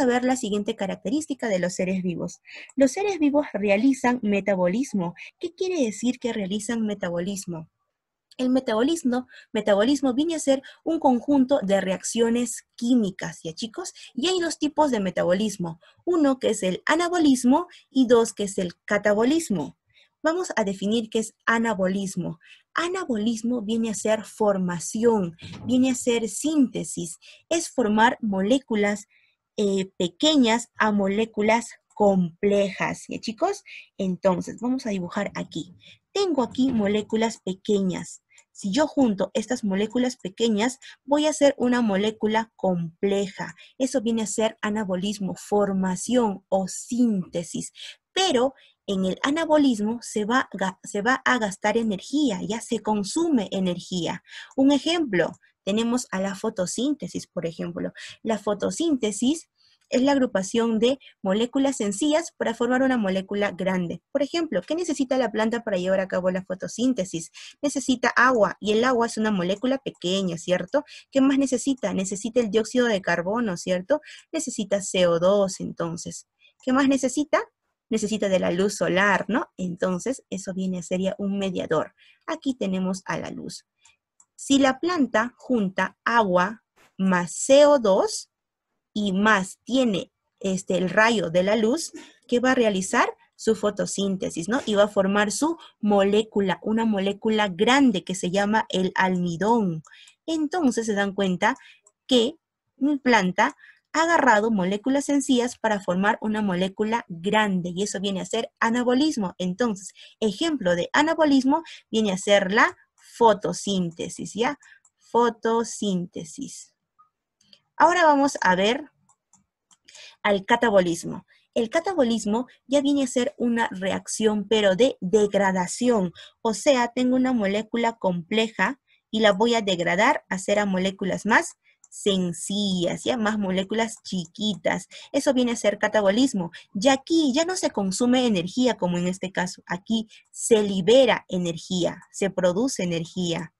a ver la siguiente característica de los seres vivos. Los seres vivos realizan metabolismo. ¿Qué quiere decir que realizan metabolismo? El metabolismo, metabolismo viene a ser un conjunto de reacciones químicas, ¿ya chicos? Y hay dos tipos de metabolismo. Uno que es el anabolismo y dos que es el catabolismo. Vamos a definir qué es anabolismo. Anabolismo viene a ser formación, viene a ser síntesis, es formar moléculas, eh, pequeñas a moléculas complejas. ¿Ya chicos? Entonces, vamos a dibujar aquí. Tengo aquí moléculas pequeñas. Si yo junto estas moléculas pequeñas, voy a hacer una molécula compleja. Eso viene a ser anabolismo, formación o síntesis. Pero en el anabolismo se va, se va a gastar energía, ya se consume energía. Un ejemplo, tenemos a la fotosíntesis, por ejemplo. La fotosíntesis es la agrupación de moléculas sencillas para formar una molécula grande. Por ejemplo, ¿qué necesita la planta para llevar a cabo la fotosíntesis? Necesita agua, y el agua es una molécula pequeña, ¿cierto? ¿Qué más necesita? Necesita el dióxido de carbono, ¿cierto? Necesita CO2, entonces. ¿Qué más necesita? Necesita de la luz solar, ¿no? Entonces, eso viene sería un mediador. Aquí tenemos a la luz. Si la planta junta agua más CO2 y más tiene este, el rayo de la luz, que va a realizar? Su fotosíntesis, ¿no? Y va a formar su molécula, una molécula grande que se llama el almidón. Entonces se dan cuenta que mi planta ha agarrado moléculas sencillas para formar una molécula grande y eso viene a ser anabolismo. Entonces, ejemplo de anabolismo viene a ser la fotosíntesis, ¿ya? Fotosíntesis. Ahora vamos a ver al catabolismo. El catabolismo ya viene a ser una reacción, pero de degradación. O sea, tengo una molécula compleja y la voy a degradar, hacer a moléculas más sencillas, ya más moléculas chiquitas. Eso viene a ser catabolismo. Y aquí ya no se consume energía como en este caso. Aquí se libera energía, se produce energía.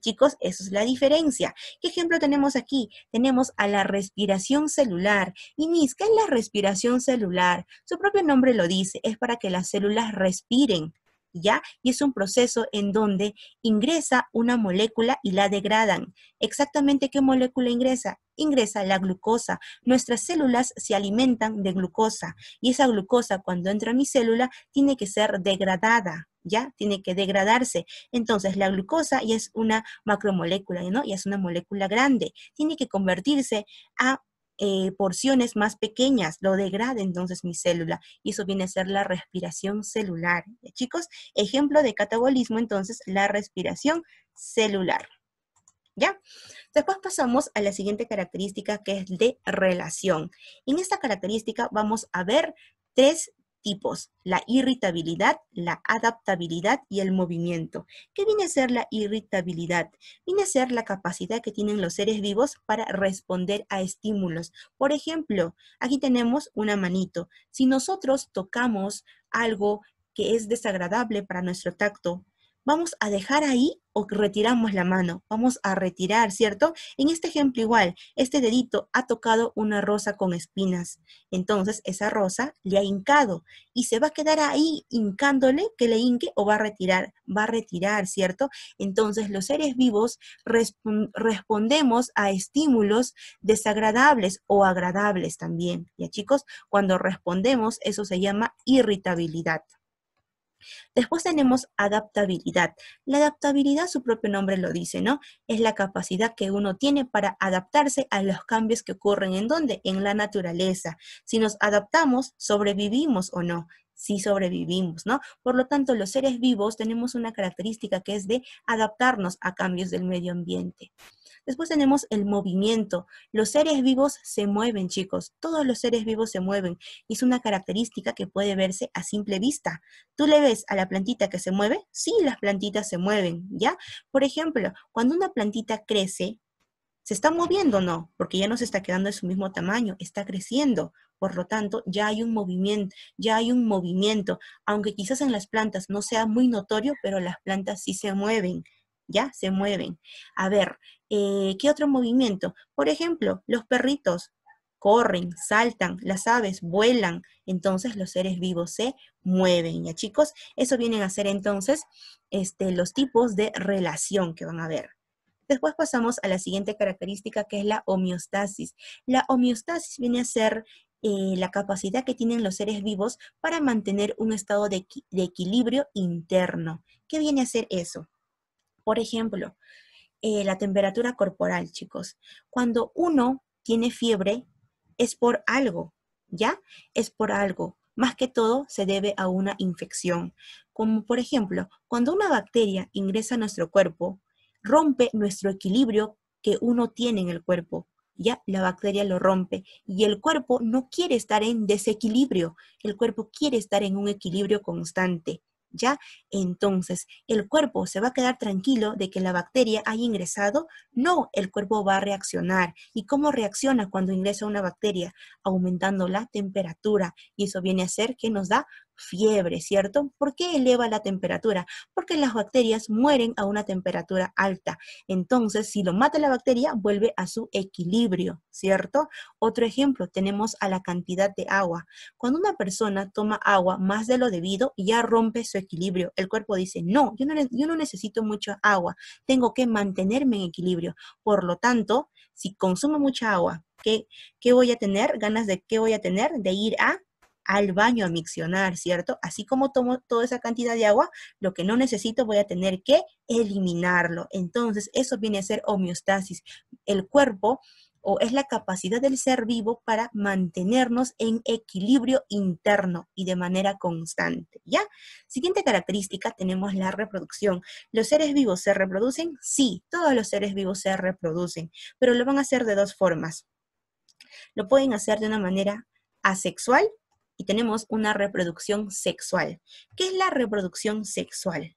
Chicos, eso es la diferencia. ¿Qué ejemplo tenemos aquí? Tenemos a la respiración celular. Y mis, ¿qué es la respiración celular? Su propio nombre lo dice, es para que las células respiren. ¿ya? Y es un proceso en donde ingresa una molécula y la degradan. ¿Exactamente qué molécula ingresa? Ingresa la glucosa. Nuestras células se alimentan de glucosa y esa glucosa cuando entra a mi célula tiene que ser degradada, ¿ya? Tiene que degradarse. Entonces, la glucosa ya es una macromolécula, ¿no? Y es una molécula grande. Tiene que convertirse a eh, porciones más pequeñas, lo degrada entonces mi célula. Y eso viene a ser la respiración celular. ¿eh? Chicos, ejemplo de catabolismo entonces, la respiración celular. ¿Ya? Después pasamos a la siguiente característica que es de relación. En esta característica vamos a ver tres tipos, la irritabilidad, la adaptabilidad y el movimiento. ¿Qué viene a ser la irritabilidad? Viene a ser la capacidad que tienen los seres vivos para responder a estímulos. Por ejemplo, aquí tenemos una manito. Si nosotros tocamos algo que es desagradable para nuestro tacto, vamos a dejar ahí o retiramos la mano, vamos a retirar, ¿cierto? En este ejemplo igual, este dedito ha tocado una rosa con espinas, entonces esa rosa le ha hincado y se va a quedar ahí hincándole que le hinque o va a retirar, va a retirar, ¿cierto? Entonces los seres vivos respondemos a estímulos desagradables o agradables también, ¿ya chicos? Cuando respondemos, eso se llama irritabilidad. Después tenemos adaptabilidad. La adaptabilidad, su propio nombre lo dice, ¿no? Es la capacidad que uno tiene para adaptarse a los cambios que ocurren en dónde En la naturaleza. Si nos adaptamos, sobrevivimos o no si sobrevivimos, ¿no? Por lo tanto, los seres vivos tenemos una característica que es de adaptarnos a cambios del medio ambiente. Después tenemos el movimiento. Los seres vivos se mueven, chicos. Todos los seres vivos se mueven. es una característica que puede verse a simple vista. ¿Tú le ves a la plantita que se mueve? Sí, las plantitas se mueven, ¿ya? Por ejemplo, cuando una plantita crece, ¿Se está moviendo o no? Porque ya no se está quedando de su mismo tamaño, está creciendo. Por lo tanto, ya hay un movimiento, ya hay un movimiento, aunque quizás en las plantas no sea muy notorio, pero las plantas sí se mueven, ya se mueven. A ver, eh, ¿qué otro movimiento? Por ejemplo, los perritos corren, saltan, las aves vuelan, entonces los seres vivos se mueven. Ya chicos, eso vienen a ser entonces este, los tipos de relación que van a ver. Después pasamos a la siguiente característica que es la homeostasis. La homeostasis viene a ser eh, la capacidad que tienen los seres vivos para mantener un estado de, equilibrio interno. ¿Qué viene a ser eso? Por ejemplo, eh, la temperatura corporal, chicos. Cuando uno tiene fiebre, es por algo, ¿ya? Es por algo. Más que todo se debe a una infección. Como por ejemplo, cuando una bacteria ingresa a nuestro cuerpo, rompe nuestro equilibrio que uno tiene en el cuerpo. Ya la bacteria lo rompe y el cuerpo no quiere estar en desequilibrio, el cuerpo quiere estar en un equilibrio constante. ¿ya? Entonces, ¿el cuerpo se va a quedar tranquilo de que la bacteria haya ingresado? No, el cuerpo va a reaccionar. ¿Y cómo reacciona cuando ingresa una bacteria? Aumentando la temperatura y eso viene a ser que nos da fiebre, ¿cierto? ¿Por qué eleva la temperatura? Porque las bacterias mueren a una temperatura alta. Entonces, si lo mata la bacteria, vuelve a su equilibrio, ¿cierto? Otro ejemplo, tenemos a la cantidad de agua. Cuando una persona toma agua más de lo debido, ya rompe su equilibrio. El cuerpo dice, no, yo no, necesito mucha agua, tengo que mantenerme en equilibrio. Por lo tanto, si consumo mucha agua, ¿qué, ¿qué voy a tener? Ganas de qué voy a tener? De ir a al baño a miccionar, ¿cierto? Así como tomo toda esa cantidad de agua, lo que no necesito voy a tener que eliminarlo. Entonces, eso viene a ser homeostasis. El cuerpo o es la capacidad del ser vivo para mantenernos en equilibrio interno y de manera constante, ¿ya? Siguiente característica tenemos la reproducción. ¿Los seres vivos se reproducen? Sí, todos los seres vivos se reproducen, pero lo van a hacer de dos formas. Lo pueden hacer de una manera asexual y tenemos una reproducción sexual. ¿Qué es la reproducción sexual?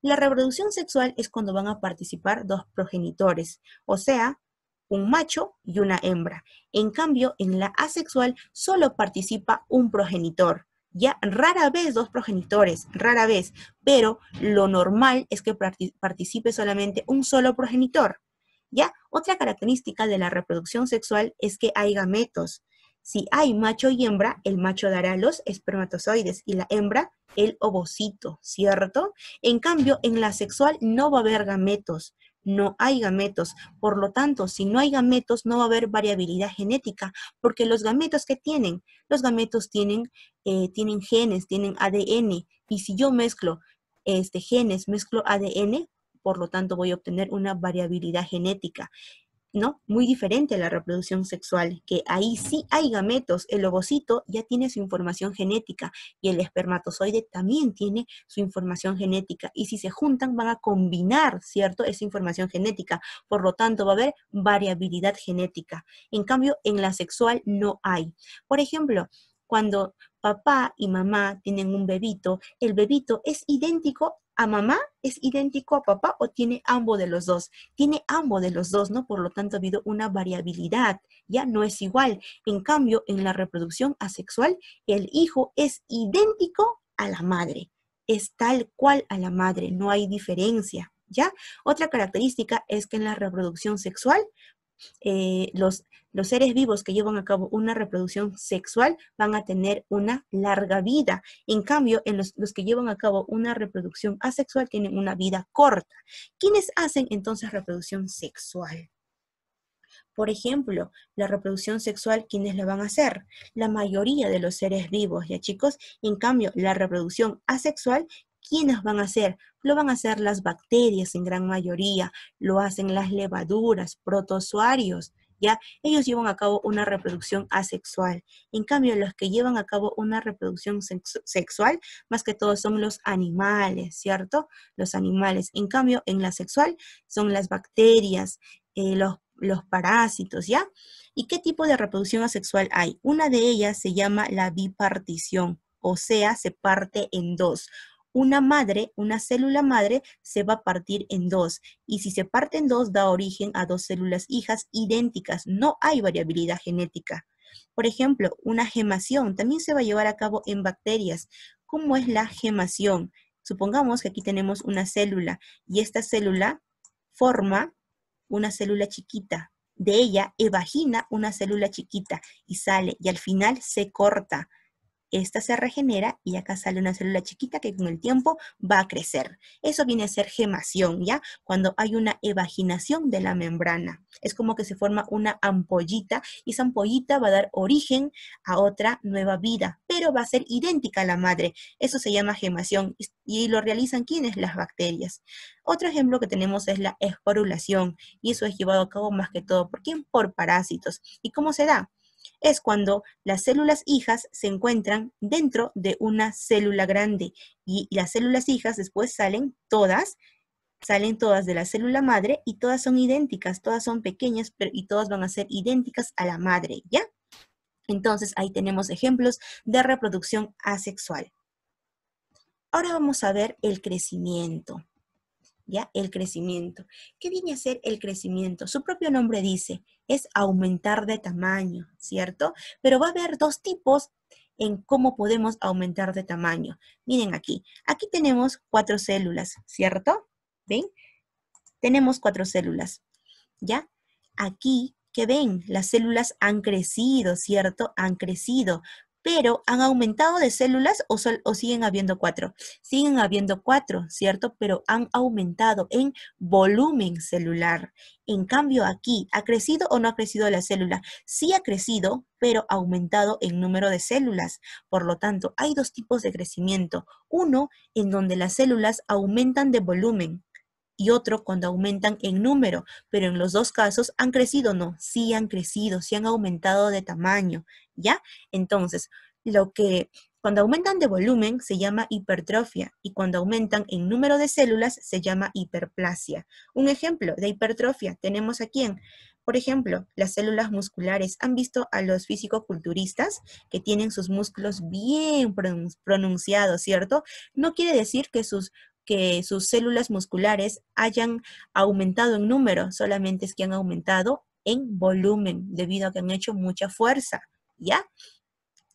La reproducción sexual es cuando van a participar dos progenitores, o sea, un macho y una hembra. En cambio, en la asexual solo participa un progenitor. Ya rara vez dos progenitores, rara vez, pero lo normal es que participe solamente un solo progenitor. ¿Ya? Otra característica de la reproducción sexual es que hay gametos. Si hay macho y hembra, el macho dará los espermatozoides y la hembra el ovocito, ¿cierto? En cambio, en la sexual no va a haber gametos, no hay gametos. Por lo tanto, si no hay gametos, no va a haber variabilidad genética, porque los gametos que tienen, los gametos tienen, eh, tienen genes, tienen ADN, y si yo mezclo este, genes, mezclo ADN, por lo tanto voy a obtener una variabilidad genética. ¿no? Muy diferente a la reproducción sexual, que ahí sí hay gametos, el ovocito ya tiene su información genética y el espermatozoide también tiene su información genética y si se juntan van a combinar, ¿cierto? Esa información genética, por lo tanto va a haber variabilidad genética. En cambio, en la sexual no hay. Por ejemplo, cuando papá y mamá tienen un bebito, el bebito es idéntico a mamá es idéntico a papá o tiene ambos de los dos. Tiene ambos de los dos, ¿no? Por lo tanto, ha habido una variabilidad, ya no es igual. En cambio, en la reproducción asexual, el hijo es idéntico a la madre, es tal cual a la madre, no hay diferencia, ¿ya? Otra característica es que en la reproducción sexual eh, los, los seres vivos que llevan a cabo una reproducción sexual van a tener una larga vida. En cambio, en los, los, que llevan a cabo una reproducción asexual tienen una vida corta. ¿Quiénes hacen entonces reproducción sexual? Por ejemplo, la reproducción sexual, ¿quiénes la van a hacer? La mayoría de los seres vivos, ya chicos. En cambio, la reproducción asexual, ¿Quiénes van a hacer? Lo van a hacer las bacterias en gran mayoría, lo hacen las levaduras, protozoarios, ¿ya? Ellos llevan a cabo una reproducción asexual. En cambio, los que llevan a cabo una reproducción sexual, más que todo son los animales, ¿cierto? Los animales. En cambio, en la sexual son las bacterias, eh, los, los parásitos, ¿ya? ¿Y qué tipo de reproducción asexual hay? Una de ellas se llama la bipartición, o sea, se parte en dos una madre, una célula madre, se va a partir en dos. Y si se parte en dos, da origen a dos células hijas idénticas. No hay variabilidad genética. Por ejemplo, una gemación también se va a llevar a cabo en bacterias. ¿Cómo es la gemación? Supongamos que aquí tenemos una célula y esta célula forma una célula chiquita. De ella evagina una célula chiquita y sale y al final se corta esta se regenera y acá sale una célula chiquita que con el tiempo va a crecer. Eso viene a ser gemación, ¿ya? Cuando hay una evaginación de la membrana. Es como que se forma una ampollita y esa ampollita va a dar origen a otra nueva vida, pero va a ser idéntica a la madre. Eso se llama gemación y lo realizan ¿quiénes? Las bacterias. Otro ejemplo que tenemos es la esporulación y eso es llevado a cabo más que todo por quién? Por parásitos. ¿Y cómo se da? es cuando las células hijas se encuentran dentro de una célula grande y las células hijas después salen todas, salen todas de la célula madre y todas son idénticas, todas son pequeñas pero, y todas van a ser idénticas a la madre, ¿ya? Entonces ahí tenemos ejemplos de reproducción asexual. Ahora vamos a ver el crecimiento. ¿ya? El crecimiento. ¿Qué viene a ser el crecimiento? Su propio nombre dice, es aumentar de tamaño, ¿cierto? Pero va a haber dos tipos en cómo podemos aumentar de tamaño. Miren aquí, aquí tenemos cuatro células, ¿cierto? ¿Ven? Tenemos cuatro células, ¿ya? Aquí, ¿qué ven? Las células han crecido, ¿cierto? Han crecido pero han aumentado de células o, siguen habiendo cuatro. Siguen habiendo cuatro, ¿cierto? Pero han aumentado en volumen celular. En cambio, aquí, ¿ha crecido o no ha crecido la célula? Sí ha crecido, pero ha aumentado en número de células. Por lo tanto, hay dos tipos de crecimiento. Uno, en donde las células aumentan de volumen, y otro cuando aumentan en número, pero en los dos casos han crecido, no, sí han crecido, sí han aumentado de tamaño, ¿ya? Entonces, lo que cuando aumentan de volumen se llama hipertrofia y cuando aumentan en número de células se llama hiperplasia. Un ejemplo de hipertrofia tenemos aquí en, por ejemplo, las células musculares. ¿Han visto a los físicoculturistas que tienen sus músculos bien pronunciados, cierto? No quiere decir que sus que sus células musculares hayan aumentado en número, solamente es que han aumentado en volumen debido a que han hecho mucha fuerza, ¿ya?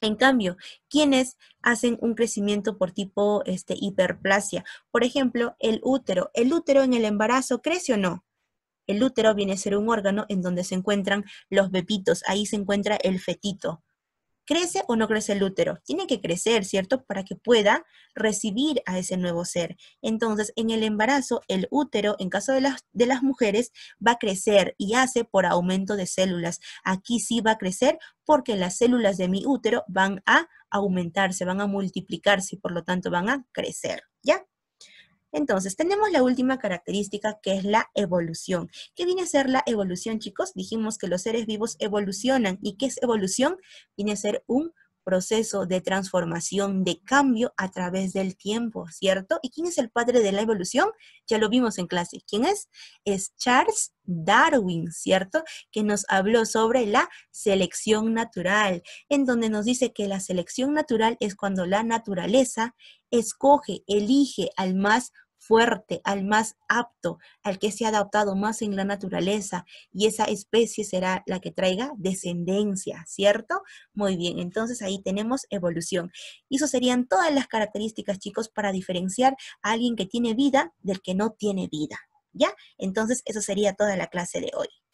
En cambio, quienes hacen un crecimiento por tipo este, hiperplasia, por ejemplo, el útero. ¿El útero en el embarazo crece o no? El útero viene a ser un órgano en donde se encuentran los bebitos, ahí se encuentra el fetito. ¿Crece o no crece el útero? Tiene que crecer, ¿cierto? Para que pueda recibir a ese nuevo ser. Entonces, en el embarazo, el útero, en caso de las, de las mujeres, va a crecer y hace por aumento de células. Aquí sí va a crecer porque las células de mi útero van a aumentarse, van a multiplicarse y por lo tanto van a crecer, ¿ya? Entonces, tenemos la última característica que es la evolución. ¿Qué viene a ser la evolución, chicos? Dijimos que los seres vivos evolucionan. ¿Y qué es evolución? Viene a ser un proceso de transformación, de cambio a través del tiempo, ¿cierto? ¿Y quién es el padre de la evolución? Ya lo vimos en clase. ¿Quién es? Es Charles Darwin, ¿cierto? Que nos habló sobre la selección natural, en donde nos dice que la selección natural es cuando la naturaleza escoge, elige al más fuerte, al más apto, al que se ha adaptado más en la naturaleza y esa especie será la que traiga descendencia, ¿cierto? Muy bien, entonces ahí tenemos evolución. Y eso serían todas las características, chicos, para diferenciar a alguien que tiene vida del que no tiene vida, ¿ya? Entonces, eso sería toda la clase de hoy.